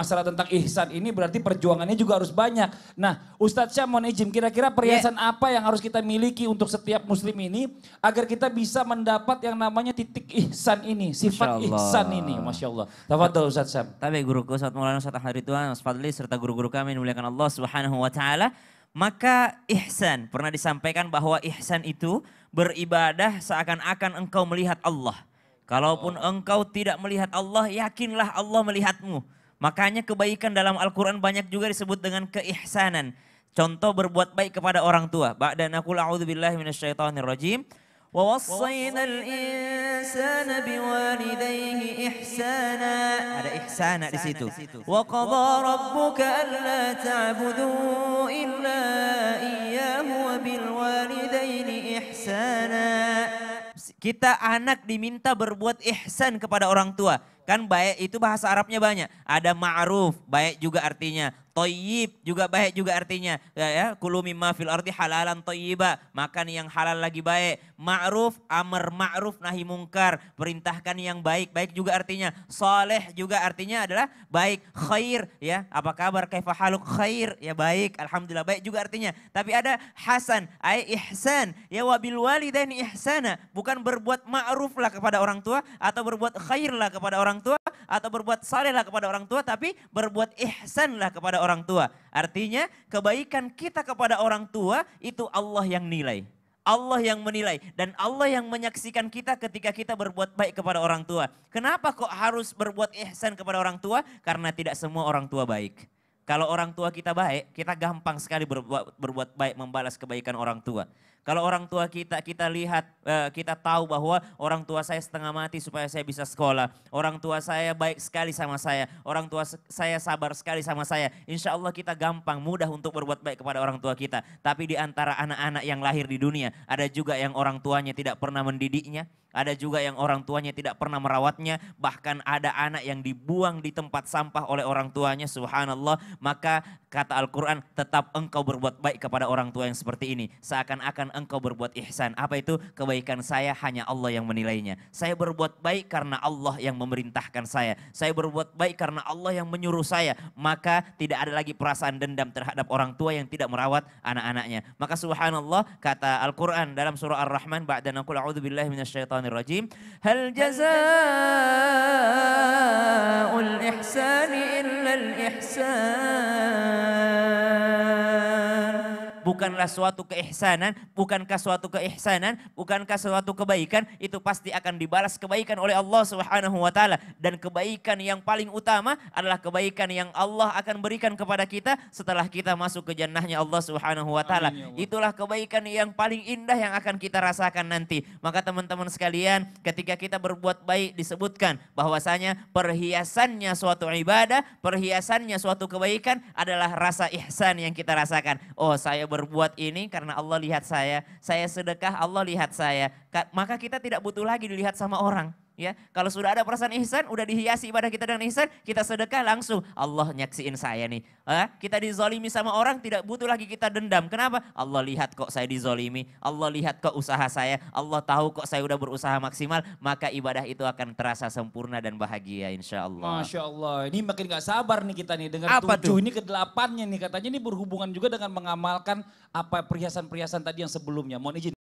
masalah tentang ihsan ini berarti perjuangannya juga harus banyak. Nah, Ustadz Syah mohon izin, kira-kira perhiasan yeah. apa yang harus kita miliki untuk setiap muslim ini agar kita bisa mendapat yang namanya titik ihsan ini, sifat ihsan ini. Masya Allah. Tafadol Ustadz Syam. Tapi guruku Ustadz Maulana Ustadz Hari Tuhan, Ustadz Fadli, serta guru-guru kami dimuliakan Allah Subhanahu Wa Ta'ala. Maka ihsan, pernah disampaikan bahwa ihsan itu beribadah seakan-akan engkau melihat Allah. Kalaupun oh. engkau tidak melihat Allah, yakinlah Allah melihatmu. Makanya kebaikan dalam Al-Quran banyak juga disebut dengan keihsanan. Contoh berbuat baik kepada orang tua. Ba'dan aku la'udhu la'udzubillahi minasyaitonirrajim. Wa wassayna al-insana biwalidayhi ihsana. Ada ihsana di situ. Wa qadha rabbuka alla ta'budu illa iyyahu wa bilwalidayni ihsana. Kita anak diminta berbuat ihsan kepada orang tua Kan baik itu bahasa Arabnya banyak. Ada ma'ruf, baik juga artinya. Toyib juga baik juga artinya. Ya, ya. Kulu mimma fil ardi halalan toyiba. Makan yang halal lagi baik. Ma'ruf, amr ma'ruf nahi mungkar. Perintahkan yang baik. Baik juga artinya. Soleh juga artinya adalah baik. Khair ya. Apa kabar kaifah haluk khair. Ya baik. Alhamdulillah baik juga artinya. Tapi ada hasan. Ay ihsan. Ya wabil walidain ihsana. Bukan berbuat ma'ruflah kepada orang tua. Atau berbuat khairlah kepada orang orang tua atau berbuat salehlah kepada orang tua tapi berbuat ihsanlah kepada orang tua. Artinya kebaikan kita kepada orang tua itu Allah yang nilai. Allah yang menilai dan Allah yang menyaksikan kita ketika kita berbuat baik kepada orang tua. Kenapa kok harus berbuat ihsan kepada orang tua? Karena tidak semua orang tua baik. Kalau orang tua kita baik, kita gampang sekali berbuat, berbuat baik membalas kebaikan orang tua. Kalau orang tua kita kita lihat eh, kita tahu bahwa orang tua saya setengah mati supaya saya bisa sekolah. Orang tua saya baik sekali sama saya. Orang tua saya sabar sekali sama saya. Insya Allah kita gampang mudah untuk berbuat baik kepada orang tua kita. Tapi di antara anak-anak yang lahir di dunia ada juga yang orang tuanya tidak pernah mendidiknya. Ada juga yang orang tuanya tidak pernah merawatnya, bahkan ada anak yang dibuang di tempat sampah oleh orang tuanya, subhanallah. Maka kata Al-Quran, tetap engkau berbuat baik kepada orang tua yang seperti ini. Seakan-akan engkau berbuat ihsan. Apa itu? Kebaikan saya hanya Allah yang menilainya. Saya berbuat baik karena Allah yang memerintahkan saya. Saya berbuat baik karena Allah yang menyuruh saya. Maka tidak ada lagi perasaan dendam terhadap orang tua yang tidak merawat anak-anaknya. Maka subhanallah kata Al-Quran dalam surah Ar-Rahman. Ba'dan aku a'udhu billahi minasyaitanir rajim. Hal jaza'ul ihsani illa al-ihsan bukanlah suatu keihsanan, bukankah suatu keihsanan, bukankah suatu kebaikan itu pasti akan dibalas kebaikan oleh Allah Subhanahu wa taala dan kebaikan yang paling utama adalah kebaikan yang Allah akan berikan kepada kita setelah kita masuk ke jannahnya Allah Subhanahu wa taala. Ya Itulah kebaikan yang paling indah yang akan kita rasakan nanti. Maka teman-teman sekalian, ketika kita berbuat baik disebutkan bahwasanya perhiasannya suatu ibadah, perhiasannya suatu kebaikan adalah rasa ihsan yang kita rasakan. Oh, saya berbuat ini karena Allah lihat saya. Saya sedekah, Allah lihat saya. Maka kita tidak butuh lagi dilihat sama orang. Ya, kalau sudah ada perasaan ihsan, udah dihiasi ibadah kita dengan ihsan, kita sedekah langsung Allah nyaksiin saya nih. Eh, kita dizolimi sama orang, tidak butuh lagi kita dendam. Kenapa? Allah lihat kok saya dizolimi, Allah lihat kok usaha saya, Allah tahu kok saya udah berusaha maksimal, maka ibadah itu akan terasa sempurna dan bahagia insya Allah. Masya Allah, ini makin nggak sabar nih kita nih dengan apa tujuh tuh? ini ke delapannya nih katanya ini berhubungan juga dengan mengamalkan apa perhiasan-perhiasan tadi yang sebelumnya. Mohon izin.